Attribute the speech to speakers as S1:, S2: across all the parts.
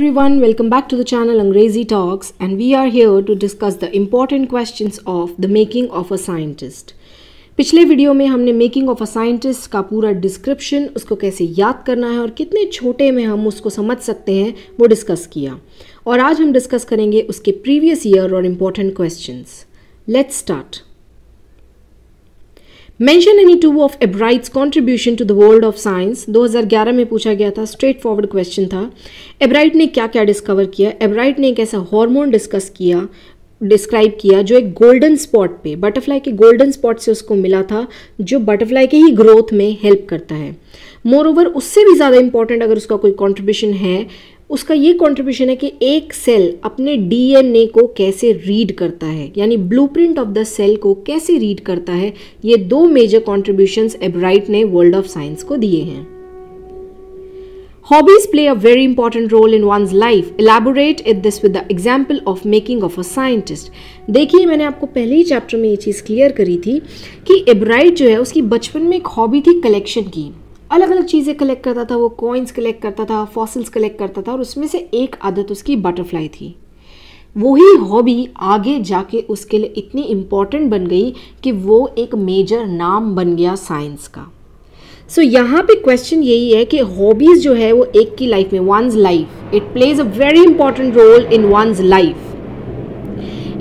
S1: everyone welcome back to the channel Angrezi Talks and we are here to discuss the important questions of the making of a scientist पिछले video में हमने making of a scientist का पूरा description उसको कैसे याद करना है और कितने छोटे में हम उसको समझ सकते हैं वो डिस्कस किया और आज हम डिस्कस करेंगे उसके प्रीवियस ईयर और important questions let's start mention any two of Ebright's contribution to the world of science 2011 में पूछा गया था स्ट्रेट फॉरवर्ड क्वेश्चन था एब्राइट ने क्या क्या डिस्कवर किया एब्राइट ने एक ऐसा हॉर्मोन डिस्कस किया डिस्क्राइब किया जो एक गोल्डन स्पॉट पे बटरफ्लाई के गोल्डन स्पॉट से उसको मिला था जो बटरफ्लाई के ही ग्रोथ में हेल्प करता है मोर ओवर उससे भी ज़्यादा इंपॉर्टेंट अगर उसका कोई कॉन्ट्रीब्यूशन है उसका ये कॉन्ट्रीब्यूशन है कि एक सेल अपने डीएनए को कैसे रीड करता है यानी ब्लूप्रिंट ऑफ द सेल को कैसे रीड करता है ये दो मेजर कॉन्ट्रीब्यूशन एब्राइट ने वर्ल्ड ऑफ साइंस को दिए हैं hobbies play a very important role in one life Elaborate it this with the example of making of a scientist देखिए मैंने आपको पहले ही चैप्टर में ये चीज़ क्लियर करी थी कि एब्राइट जो है उसकी बचपन में एक हॉबी थी कलेक्शन की अलग अलग चीज़ें कलेक्ट करता था वो कॉइन्स कलेक्ट करता था फॉसिल्स कलेक्ट करता था और उसमें से एक आदत उसकी बटरफ्लाई थी वही हॉबी आगे जाके उसके लिए इतनी इम्पॉर्टेंट बन गई कि वो एक मेजर नाम बन गया साइंस का सो so, यहाँ पे क्वेश्चन यही है कि हॉबीज़ जो है वो एक की लाइफ में one's life it plays a very important role in one's life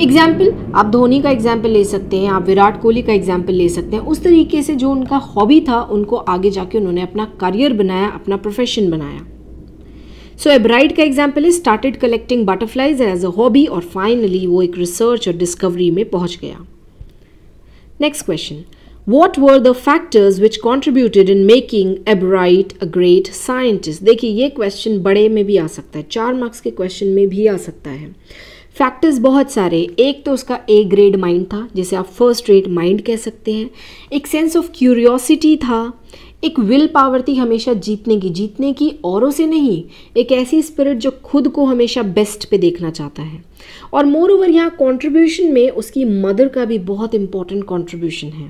S1: example आप धोनी का एग्जाम्पल ले सकते हैं आप विराट कोहली का एग्जाम्पल ले सकते हैं उस तरीके से जो उनका हॉबी था उनको आगे जाके उन्होंने अपना करियर बनाया अपना प्रोफेशन बनाया सो एब्राइड का example is started collecting butterflies as a hobby और फाइनली वो एक रिसर्च और डिस्कवरी में पहुंच गया next question what were the factors which contributed in making Ebright a great scientist देखिए ये क्वेश्चन बड़े में भी आ सकता है चार मार्क्स के क्वेश्चन में भी आ सकता है फैक्टर्स बहुत सारे एक तो उसका ए ग्रेड माइंड था जिसे आप फर्स्ट रेट माइंड कह सकते हैं एक सेंस ऑफ क्यूरियोसिटी था एक विल पावर थी हमेशा जीतने की जीतने की औरों से नहीं एक ऐसी स्पिरिट जो खुद को हमेशा बेस्ट पे देखना चाहता है और मोर ओवर यहाँ कॉन्ट्रीब्यूशन में उसकी मदर का भी बहुत इंपॉर्टेंट कॉन्ट्रीब्यूशन है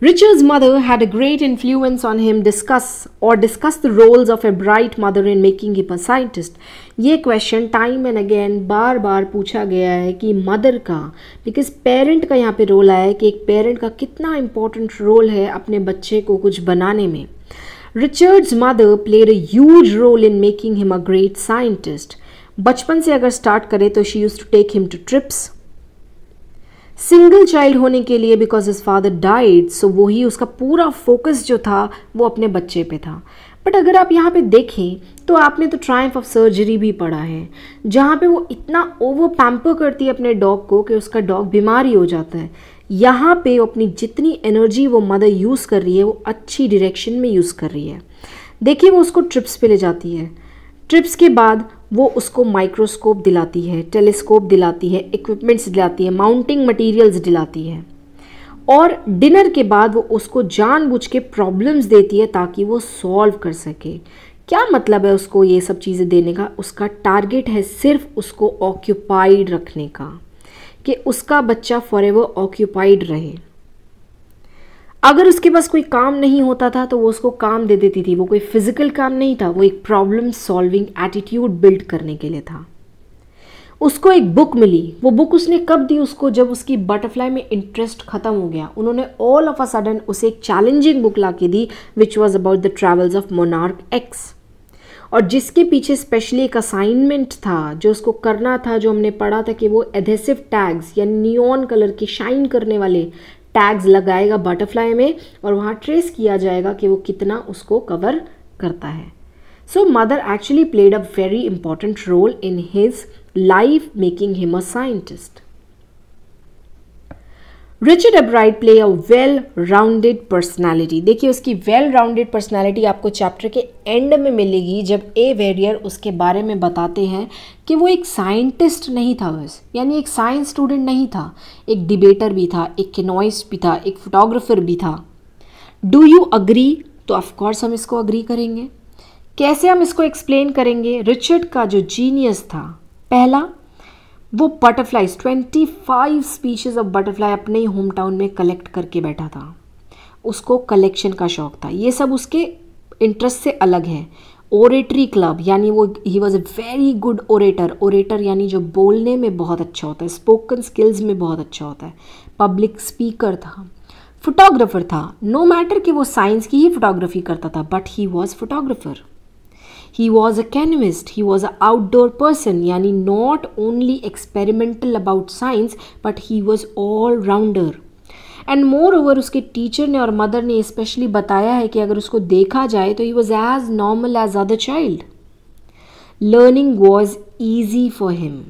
S1: Richard's mother had a great influence on him discuss or discuss the roles of a bright mother in making him a scientist. ये क्वेश्चन टाइम एंड अगेन बार बार पूछा गया है कि मदर का बिकॉज पेरेंट का यहाँ पे रोल आया है कि एक पेरेंट का कितना इम्पोर्टेंट रोल है अपने बच्चे को कुछ बनाने में Richard's mother played a huge role in making him a great scientist बचपन से अगर स्टार्ट करें तो she use to take him to trips single child होने के लिए because his father died so वो ही उसका पूरा फोकस जो था वो अपने बच्चे पे था बट अगर आप यहाँ पे देखें तो आपने तो ट्राइम्फ ऑफ सर्जरी भी पढ़ा है जहाँ पे वो इतना ओवर पैम्पर करती है अपने डॉग को कि उसका डॉग बीमार ही हो जाता है यहाँ पे अपनी जितनी एनर्जी वो मदर यूज़ कर रही है वो अच्छी डायरेक्शन में यूज़ कर रही है देखिए वो उसको ट्रिप्स पे ले जाती है ट्रिप्स के बाद वो उसको माइक्रोस्कोप दिलाती है टेलीस्कोप दिलाती है इक्विपमेंट्स दिलाती है माउंटिंग मटेरियल्स दिलाती है और डिनर के बाद वो उसको जानबूझ के प्रॉब्लम्स देती है ताकि वो सॉल्व कर सके क्या मतलब है उसको ये सब चीज़ें देने का उसका टारगेट है सिर्फ उसको ऑक्यूपाइड रखने का कि उसका बच्चा फॉर एवर ऑक्यूपाइड रहे अगर उसके पास कोई काम नहीं होता था तो वो उसको काम दे देती थी वो कोई फिजिकल काम नहीं था वो एक प्रॉब्लम सॉल्विंग एटीट्यूड बिल्ड करने के लिए था उसको एक बुक मिली वो बुक उसने कब दी उसको जब उसकी बटरफ्लाई में इंटरेस्ट ख़त्म हो गया उन्होंने ऑल ऑफ अ सडन उसे एक चैलेंजिंग बुक ला के दी which was about the travels of monarch X और जिसके पीछे स्पेशली एक असाइनमेंट था जो उसको करना था जो हमने पढ़ा था कि वो एधेसिव टैग्स या नियॉन कलर के शाइन करने वाले टैग्स लगाएगा बटरफ्लाई में और वहाँ ट्रेस किया जाएगा कि वो कितना उसको कवर करता है so mother actually played a very important role in his life making him a scientist Richard right play a well rounded personality देखिए उसकी वेल राउंडेड पर्सनैलिटी आपको चैप्टर के एंड में मिलेगी जब ए वेरियर उसके बारे में बताते हैं कि वो एक साइंटिस्ट नहीं था बस यानी एक साइंस स्टूडेंट नहीं था एक डिबेटर भी था एक किनोइस भी था एक फोटोग्राफर भी था डू यू अग्री तो ऑफकोर्स हम इसको अग्री करेंगे कैसे हम इसको एक्सप्लेन करेंगे रिचर्ड का जो जीनियस था पहला वो बटरफ्लाइज 25 स्पीशीज़ ऑफ बटरफ्लाई अपने ही होम टाउन में कलेक्ट करके बैठा था उसको कलेक्शन का शौक़ था ये सब उसके इंटरेस्ट से अलग है ओरेटरी क्लब यानी वो he was a very good orator orator यानी जो बोलने में बहुत अच्छा होता है स्पोकन स्किल्स में बहुत अच्छा होता है पब्लिक स्पीकर था फोटोग्राफर था नो no मैटर कि वो साइंस की ही फोटोग्राफी करता था but he was photographer he was a chemist he was a outdoor person यानी not only experimental about science but he was all rounder and moreover उसके teacher ने और मदर ने स्पेशली बताया है कि अगर उसको देखा जाए तो he was as normal as other child learning was easy for him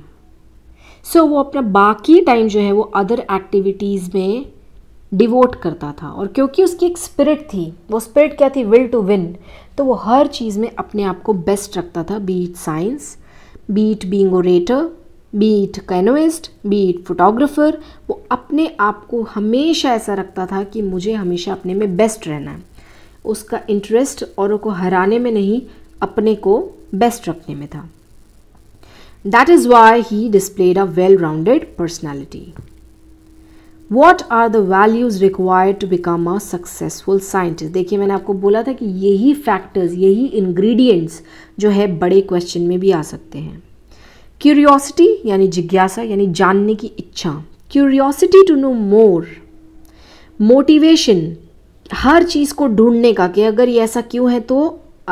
S1: so वो अपना बाकी टाइम जो है वो अदर एक्टिविटीज़ में डिवोट करता था और क्योंकि उसकी एक स्पिरिट थी वो स्पिरिट क्या थी विल टू विन तो वो हर चीज़ में अपने आप को बेस्ट रखता था be it science be it being orator be it canoeist be it photographer वो अपने आप को हमेशा ऐसा रखता था कि मुझे हमेशा अपने में बेस्ट रहना है उसका इंटरेस्ट औरों को हराने में नहीं अपने को बेस्ट रखने में था that is why he displayed a well rounded personality what are the values required to become a successful scientist देखिए मैंने आपको बोला था कि यही फैक्टर्स यही इन्ग्रीडियंट्स जो है बड़े क्वेश्चन में भी आ सकते हैं क्यूरियोसिटी यानी जिज्ञासा यानी जानने की इच्छा curiosity to know more motivation हर चीज़ को ढूंढने का कि अगर ये ऐसा क्यों है तो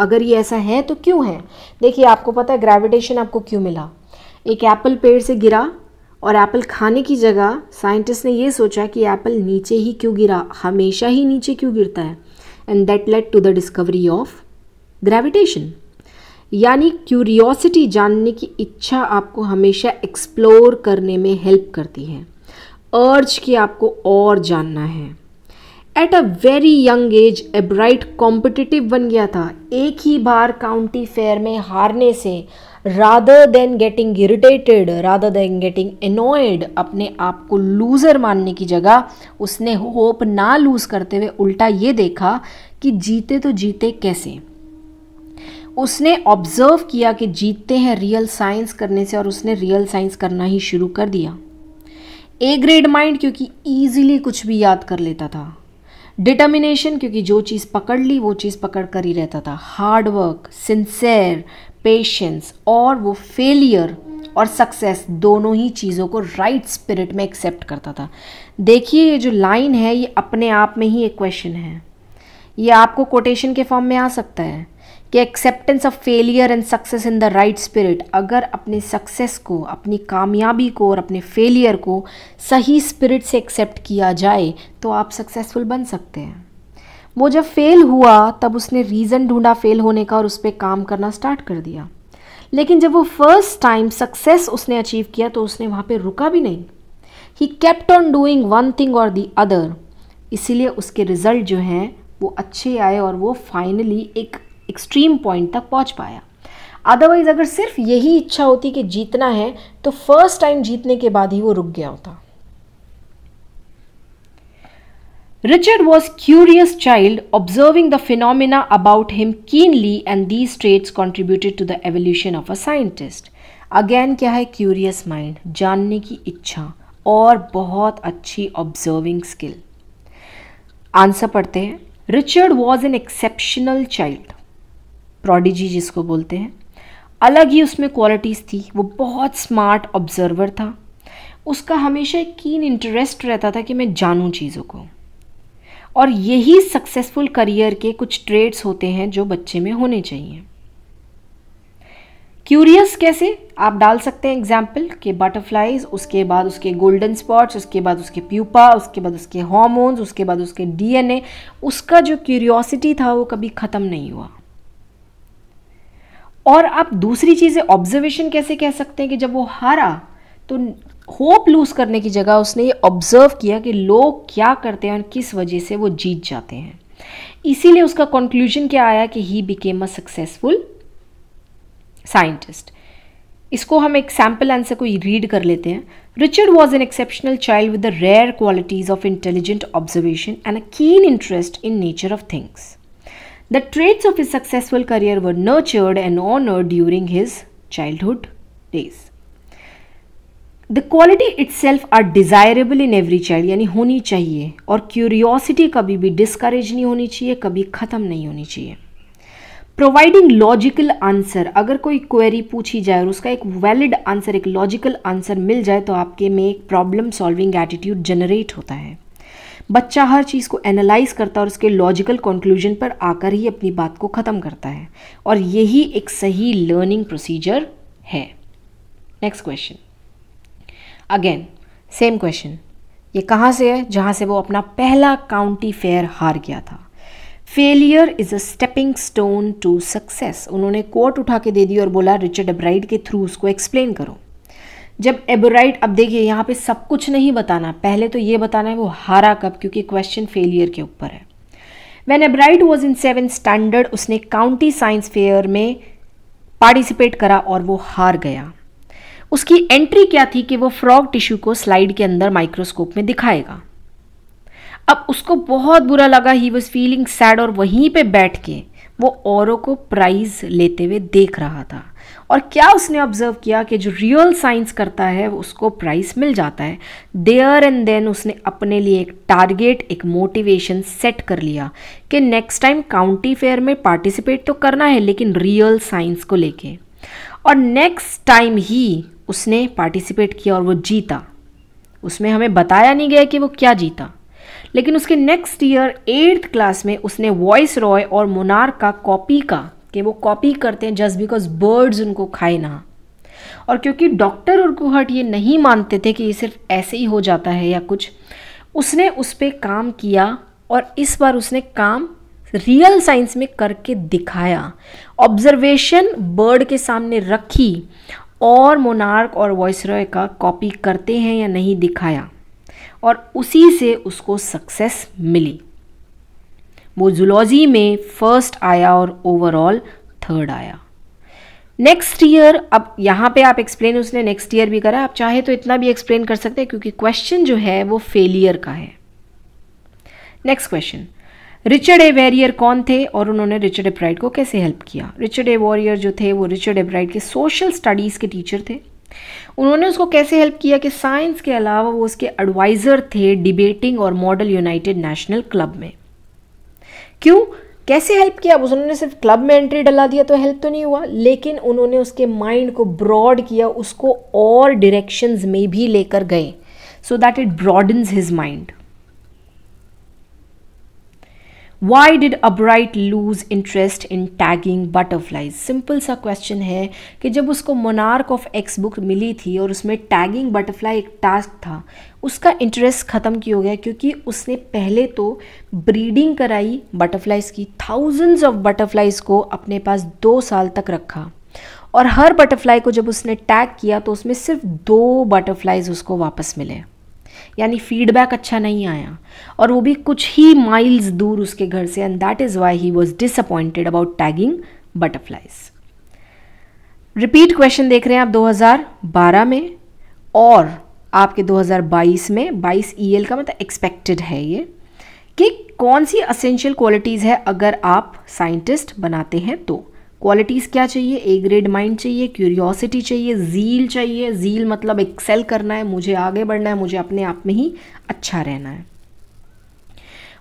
S1: अगर ये ऐसा है तो क्यों है देखिए आपको पता है ग्रेविटेशन आपको क्यों मिला एक एप्पल पेड़ से गिरा और एप्पल खाने की जगह साइंटिस्ट ने ये सोचा कि एप्पल नीचे ही क्यों गिरा हमेशा ही नीचे क्यों गिरता है and that led to the discovery of gravitation यानी क्यूरियोसिटी जानने की इच्छा आपको हमेशा एक्सप्लोर करने में हेल्प करती है अर्ज कि आपको और जानना है at a very young age Ebright competitive बन गया था एक ही बार काउंटी फेयर में हारने से rather than getting irritated rather than getting annoyed अपने आप को लूज़र मानने की जगह उसने होप ना लूज़ करते हुए उल्टा ये देखा कि जीते तो जीते कैसे उसने ऑब्ज़र्व किया कि जीतते हैं रियल साइंस करने से और उसने रियल साइंस करना ही शुरू कर दिया ए ग्रेड माइंड क्योंकि ईजिली कुछ भी याद कर लेता था डिटर्मिनेशन क्योंकि जो चीज़ पकड़ ली वो चीज़ पकड़ कर ही रहता था हार्डवर्क सिंसेर पेशेंस और वो फेलियर और सक्सेस दोनों ही चीज़ों को राइट स्पिरिट में एक्सेप्ट करता था देखिए ये जो लाइन है ये अपने आप में ही एक क्वेश्चन है ये आपको कोटेशन के फॉर्म में आ सकता है कि acceptance of failure and success in the right spirit अगर अपने सक्सेस को अपनी कामयाबी को और अपने फेलियर को सही स्पिरिट से एक्सेप्ट किया जाए तो आप सक्सेसफुल बन सकते हैं वो जब फेल हुआ तब उसने रीज़न ढूंढा फेल होने का और उस पर काम करना स्टार्ट कर दिया लेकिन जब वो फर्स्ट टाइम सक्सेस उसने अचीव किया तो उसने वहाँ पे रुका भी नहीं ही kept on doing one thing और दी अदर इसीलिए उसके रिजल्ट जो हैं वो अच्छे आए और वो फाइनली एक एक्सट्रीम पॉइंट तक पहुँच पाया अदरवाइज़ अगर सिर्फ यही इच्छा होती कि जीतना है तो फर्स्ट टाइम जीतने के बाद ही वो रुक गया होता Richard was curious child observing the phenomena about him keenly and these traits contributed to the evolution of a scientist. Again क्या है क्यूरियस माइंड जानने की इच्छा और बहुत अच्छी ऑब्जर्विंग स्किल आंसर पढ़ते हैं Richard was an exceptional child prodigy जिसको बोलते हैं अलग ही उसमें क्वालिटीज़ थी वो बहुत स्मार्ट ऑब्जर्वर था उसका हमेशा एक कीन इंटरेस्ट रहता था कि मैं जानूं चीज़ों को और यही सक्सेसफुल करियर के कुछ ट्रेड्स होते हैं जो बच्चे में होने चाहिए क्यूरियस कैसे आप डाल सकते हैं एग्जाम्पल के बटरफ्लाइज उसके बाद उसके गोल्डन स्पॉट्स उसके बाद उसके प्यूपा उसके बाद उसके हॉर्मोन्स उसके बाद उसके डीएनए उसका जो क्यूरियोसिटी था वो कभी ख़त्म नहीं हुआ और आप दूसरी चीज़ें ऑब्जर्वेशन कैसे कह सकते हैं कि जब वो हारा तो होप लूज़ करने की जगह उसने ये ऑब्ज़र्व किया कि लोग क्या करते हैं और किस वजह से वो जीत जाते हैं इसीलिए उसका कंक्लूजन क्या आया कि he became a successful scientist इसको हम एक सैम्पल आंसर को रीड कर लेते हैं Richard was an exceptional child with the rare qualities of intelligent observation and a keen interest in nature of things the traits of his successful career were nurtured and honoured during his childhood days the quality self are desirable in every child यानी होनी चाहिए और curiosity कभी भी discourage नहीं होनी चाहिए कभी ख़त्म नहीं होनी चाहिए प्रोवाइडिंग लॉजिकल आंसर अगर कोई क्वेरी पूछी जाए और उसका एक वैलिड आंसर एक लॉजिकल आंसर मिल जाए तो आपके में एक प्रॉब्लम सॉल्विंग एटीट्यूड जनरेट होता है बच्चा हर चीज़ को एनालाइज करता है और उसके लॉजिकल कंक्लूजन पर आकर ही अपनी बात को ख़त्म करता है और यही एक सही लर्निंग प्रोसीजर है next question again same question ये कहाँ से है जहाँ से वो अपना पहला काउंटी फेयर हार गया था failure is a stepping stone to success उन्होंने कोर्ट उठा के दे दी और बोला रिचर्ड एब्राइड के थ्रू उसको एक्सप्लेन करो जब एब्राइड अब देखिए यहाँ पे सब कुछ नहीं बताना पहले तो ये बताना है वो हारा कब क्योंकि क्वेश्चन फेलियर के ऊपर है when Ebright was in seven standard उसने काउंटी साइंस फेयर में पार्टिसिपेट करा और वो हार गया उसकी एंट्री क्या थी कि वो फ्रॉग टिश्यू को स्लाइड के अंदर माइक्रोस्कोप में दिखाएगा अब उसको बहुत बुरा लगा ही वॉज फीलिंग सैड और वहीं पे बैठ के वो औरों को प्राइज लेते हुए देख रहा था और क्या उसने ऑब्जर्व किया कि जो रियल साइंस करता है उसको प्राइस मिल जाता है देयर एंड देन उसने अपने लिए एक टारगेट एक मोटिवेशन सेट कर लिया कि नेक्स्ट टाइम काउंटी फेयर में पार्टिसिपेट तो करना है लेकिन रियल साइंस को लेके और नेक्स्ट टाइम ही उसने पार्टिसिपेट किया और वो जीता उसमें हमें बताया नहीं गया कि वो क्या जीता लेकिन उसके नेक्स्ट ईयर एट्थ क्लास में उसने वॉइस रॉय और मोनार का कॉपी का कि वो कॉपी करते हैं जस्ट बिकॉज बर्ड्स उनको खाए ना और क्योंकि डॉक्टर और हट ये नहीं मानते थे कि ये सिर्फ ऐसे ही हो जाता है या कुछ उसने उस पर काम किया और इस बार उसने काम रियल साइंस में करके दिखाया ऑब्जर्वेशन बर्ड के सामने रखी और मोनार्क और वॉइसरॉय का कॉपी करते हैं या नहीं दिखाया और उसी से उसको सक्सेस मिली वो जुलॉजी में फर्स्ट आया और ओवरऑल थर्ड आया नेक्स्ट ईयर अब यहाँ पे आप एक्सप्लेन उसने नेक्स्ट ईयर भी करा आप चाहे तो इतना भी एक्सप्लेन कर सकते हैं क्योंकि क्वेश्चन जो है वो फेलियर का है नेक्स्ट क्वेश्चन रिचर्ड ए वेरियर कौन थे और उन्होंने रिचर्ड एब्राइड को कैसे हेल्प किया रिचर्ड ए वॉरियर जो थे वो रिचर्ड एब्राइड के सोशल स्टडीज़ के टीचर थे उन्होंने उसको कैसे हेल्प किया कि साइंस के अलावा वो उसके एडवाइज़र थे डिबेटिंग और मॉडल यूनाइटेड नेशनल क्लब में क्यों कैसे हेल्प किया अब उन्होंने सिर्फ क्लब में एंट्री डला दिया तो हेल्प तो नहीं हुआ लेकिन उन्होंने उसके माइंड को ब्रॉड किया उसको और डायरेक्शंस में भी लेकर गए so that it broadens his mind Why did Albright lose interest in tagging butterflies? Simple सा क्वेश्चन है कि जब उसको मोनार्क ऑफ एक्स बुक मिली थी और उसमें टैगिंग बटरफ्लाई एक टास्क था उसका इंटरेस्ट ख़त्म क्यों हो गया क्योंकि उसने पहले तो ब्रीडिंग कराई butterflies की थाउजेंड्स ऑफ butterflies को अपने पास दो साल तक रखा और हर बटरफ्लाई को जब उसने टैग किया तो उसमें सिर्फ दो butterflies उसको वापस मिले यानी फीडबैक अच्छा नहीं आया और वो भी कुछ ही माइल्स दूर उसके घर से and that is why he was disappointed about tagging butterflies repeat question देख रहे हैं आप 2012 में और आपके 2022 में 22 ई e का मतलब एक्सपेक्टेड है ये कि कौन सी असेंशियल क्वालिटीज़ है अगर आप साइंटिस्ट बनाते हैं तो क्वालिटीज़ क्या चाहिए ए ग्रेड माइंड चाहिए क्यूरियोसिटी चाहिए जील चाहिए जील मतलब एक्सेल करना है मुझे आगे बढ़ना है मुझे अपने आप में ही अच्छा रहना है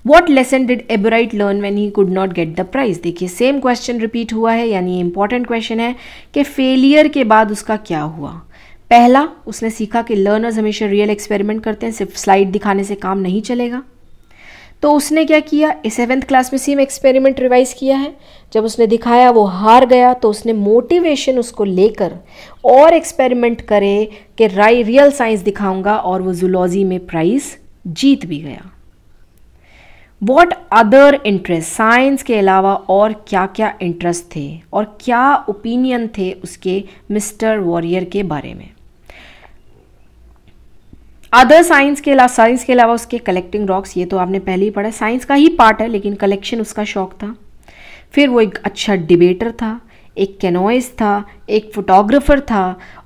S1: what lesson did Ebright learn when he could not get the prize देखिए सेम क्वेश्चन रिपीट हुआ है यानी इंपॉर्टेंट क्वेश्चन है कि फेलियर के बाद उसका क्या हुआ पहला उसने सीखा कि लर्नर्स हमेशा रियल एक्सपेरिमेंट करते हैं सिर्फ स्लाइड दिखाने से काम नहीं चलेगा तो उसने क्या किया सेवेंथ क्लास में सेम एक्सपेरिमेंट रिवाइज किया है जब उसने दिखाया वो हार गया तो उसने मोटिवेशन उसको लेकर और एक्सपेरिमेंट करे कि राई रियल साइंस दिखाऊंगा और वो जुलॉजी में प्राइज़ जीत भी गया वॉट अदर इंटरेस्ट साइंस के अलावा और क्या क्या इंटरेस्ट थे और क्या ओपिनियन थे उसके मिस्टर वॉरियर के बारे में अदर साइंस के अलावा साइंस के अलावा उसके कलेक्टिंग रॉक्स ये तो आपने पहले ही पढ़ा साइंस का ही पार्ट है लेकिन कलेक्शन उसका शौक था फिर वो एक अच्छा डिबेटर था एक कैनोइस था एक फोटोग्राफर था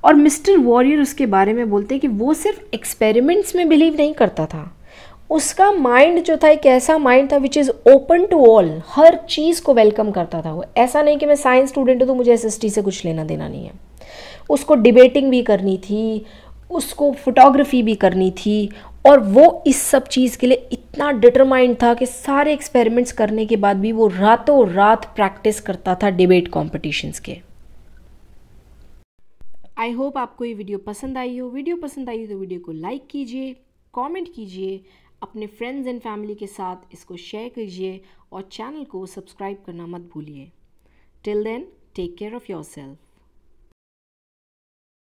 S1: और मिस्टर वॉरियर उसके बारे में बोलते हैं कि वो सिर्फ एक्सपेरिमेंट्स में बिलीव नहीं करता था उसका माइंड जो था एक ऐसा माइंड था which is open to all हर चीज़ को वेलकम करता था वो ऐसा नहीं कि मैं साइंस स्टूडेंट हूँ तो मुझे एस से कुछ लेना देना नहीं है उसको डिबेटिंग भी करनी थी उसको फोटोग्राफी भी करनी थी और वो इस सब चीज़ के लिए इतना डिटरमाइंड था कि सारे एक्सपेरिमेंट्स करने के बाद भी वो रातों रात प्रैक्टिस करता था डिबेट कॉम्पिटिशन्स के आई होप आपको ये वीडियो पसंद आई हो वीडियो पसंद आई हो तो वीडियो को लाइक कीजिए कमेंट कीजिए अपने फ्रेंड्स एंड फैमिली के साथ इसको शेयर कीजिए और चैनल को सब्सक्राइब करना मत भूलिए till then take care of your self